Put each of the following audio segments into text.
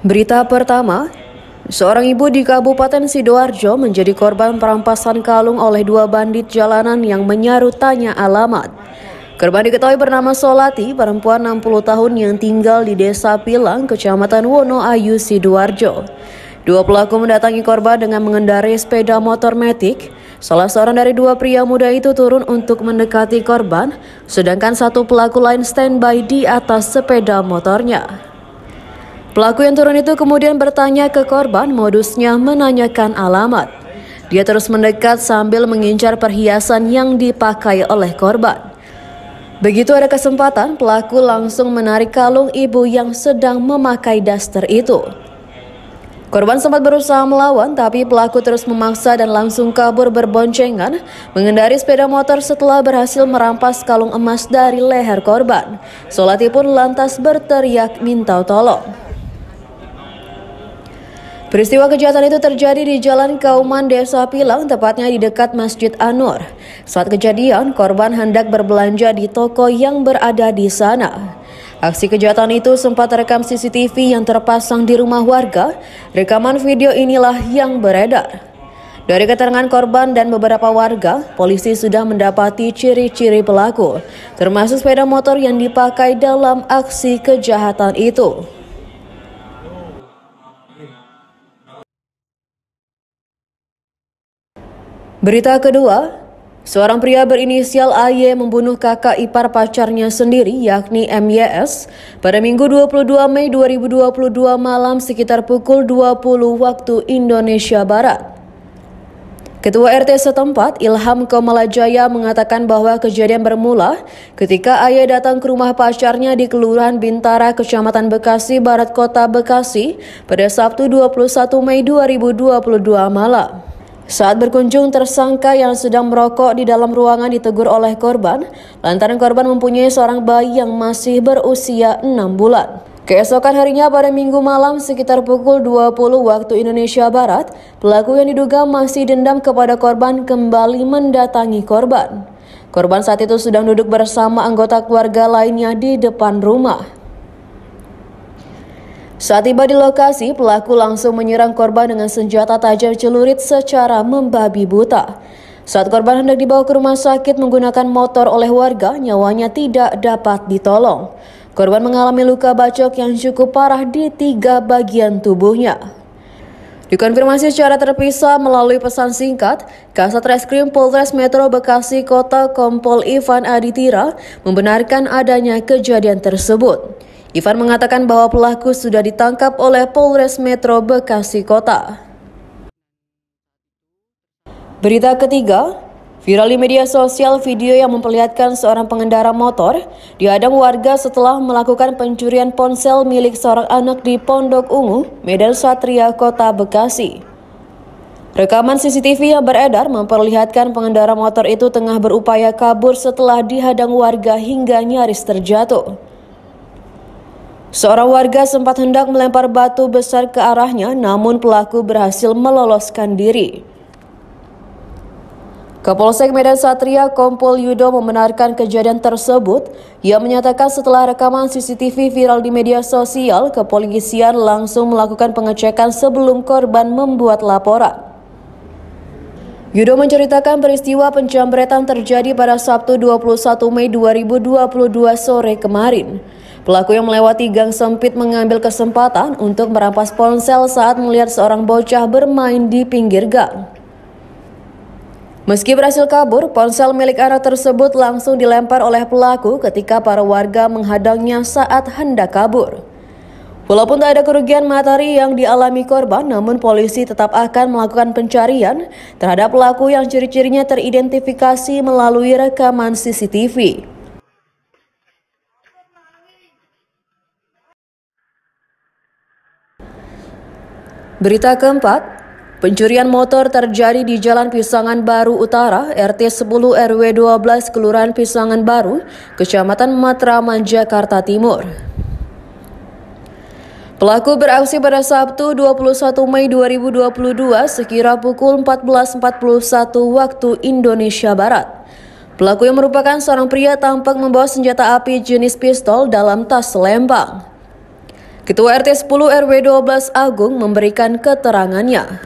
Berita pertama, seorang ibu di Kabupaten Sidoarjo menjadi korban perampasan kalung oleh dua bandit jalanan yang menyaruh tanya alamat. Korban diketahui bernama Solati, perempuan 60 tahun yang tinggal di Desa Pilang, Kecamatan Wonoayu, Sidoarjo. Dua pelaku mendatangi korban dengan mengendarai sepeda motor metik. Salah seorang dari dua pria muda itu turun untuk mendekati korban, sedangkan satu pelaku lain standby di atas sepeda motornya. Pelaku yang turun itu kemudian bertanya ke korban modusnya menanyakan alamat. Dia terus mendekat sambil mengincar perhiasan yang dipakai oleh korban. Begitu ada kesempatan, pelaku langsung menarik kalung ibu yang sedang memakai daster itu. Korban sempat berusaha melawan, tapi pelaku terus memaksa dan langsung kabur berboncengan, mengendari sepeda motor setelah berhasil merampas kalung emas dari leher korban. Solati pun lantas berteriak minta tolong. Peristiwa kejahatan itu terjadi di Jalan Kauman, Desa Pilang, tepatnya di dekat Masjid Anur. Saat kejadian, korban hendak berbelanja di toko yang berada di sana. Aksi kejahatan itu sempat terekam CCTV yang terpasang di rumah warga. Rekaman video inilah yang beredar. Dari keterangan korban dan beberapa warga, polisi sudah mendapati ciri-ciri pelaku, termasuk sepeda motor yang dipakai dalam aksi kejahatan itu. Berita kedua, seorang pria berinisial AY membunuh kakak ipar pacarnya sendiri yakni MYS pada Minggu 22 Mei 2022 malam sekitar pukul 20 waktu Indonesia Barat. Ketua RT setempat, Ilham Komalajaya mengatakan bahwa kejadian bermula ketika ayah datang ke rumah pacarnya di Kelurahan Bintara, Kecamatan Bekasi, Barat Kota Bekasi pada Sabtu 21 Mei 2022 malam. Saat berkunjung, tersangka yang sedang merokok di dalam ruangan ditegur oleh korban lantaran korban mempunyai seorang bayi yang masih berusia 6 bulan. Keesokan harinya pada minggu malam sekitar pukul 20 waktu Indonesia Barat, pelaku yang diduga masih dendam kepada korban kembali mendatangi korban. Korban saat itu sedang duduk bersama anggota keluarga lainnya di depan rumah. Saat tiba di lokasi, pelaku langsung menyerang korban dengan senjata tajam celurit secara membabi buta. Saat korban hendak dibawa ke rumah sakit menggunakan motor oleh warga, nyawanya tidak dapat ditolong. Korban mengalami luka bacok yang cukup parah di tiga bagian tubuhnya. Dikonfirmasi secara terpisah melalui pesan singkat, Kasat Reskrim Polres Metro Bekasi Kota Kompol Ivan Aditira membenarkan adanya kejadian tersebut. Ivan mengatakan bahwa pelaku sudah ditangkap oleh Polres Metro Bekasi Kota. Berita ketiga, Viral di media sosial video yang memperlihatkan seorang pengendara motor dihadang warga setelah melakukan pencurian ponsel milik seorang anak di Pondok Ungu, Medan Satria, Kota Bekasi. Rekaman CCTV yang beredar memperlihatkan pengendara motor itu tengah berupaya kabur setelah dihadang warga hingga nyaris terjatuh. Seorang warga sempat hendak melempar batu besar ke arahnya, namun pelaku berhasil meloloskan diri. Kapolsek Medan Satria Kompol Yudo membenarkan kejadian tersebut. Ia menyatakan setelah rekaman CCTV viral di media sosial, kepolisian langsung melakukan pengecekan sebelum korban membuat laporan. Yudo menceritakan peristiwa penjambretan terjadi pada Sabtu 21 Mei 2022 sore kemarin. Pelaku yang melewati gang sempit mengambil kesempatan untuk merampas ponsel saat melihat seorang bocah bermain di pinggir gang. Meski berhasil kabur, ponsel milik anak tersebut langsung dilempar oleh pelaku ketika para warga menghadangnya saat hendak kabur. Walaupun tak ada kerugian materi yang dialami korban, namun polisi tetap akan melakukan pencarian terhadap pelaku yang ciri-cirinya teridentifikasi melalui rekaman CCTV. Berita keempat, pencurian motor terjadi di Jalan Pisangan Baru Utara, RT 10 RW 12 Kelurahan Pisangan Baru, Kecamatan Matraman, Jakarta Timur. Pelaku beraksi pada Sabtu 21 Mei 2022 sekira pukul 14.41 waktu Indonesia Barat. Pelaku yang merupakan seorang pria tampak membawa senjata api jenis pistol dalam tas lembang. Ketua RT 10 RW 12 Agung memberikan keterangannya.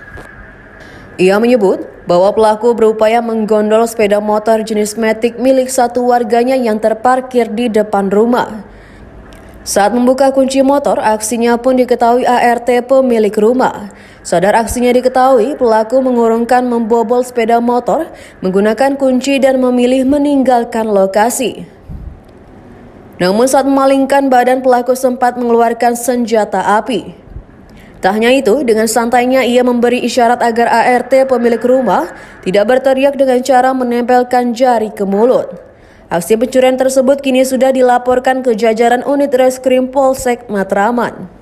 Ia menyebut bahwa pelaku berupaya menggondol sepeda motor jenis Matic milik satu warganya yang terparkir di depan rumah. Saat membuka kunci motor, aksinya pun diketahui ART pemilik rumah. Sadar aksinya diketahui, pelaku mengurungkan membobol sepeda motor menggunakan kunci dan memilih meninggalkan lokasi. Namun saat memalingkan badan pelaku sempat mengeluarkan senjata api. Tak hanya itu, dengan santainya ia memberi isyarat agar ART pemilik rumah tidak berteriak dengan cara menempelkan jari ke mulut. Aksi pencurian tersebut kini sudah dilaporkan ke jajaran unit reskrim Polsek Matraman.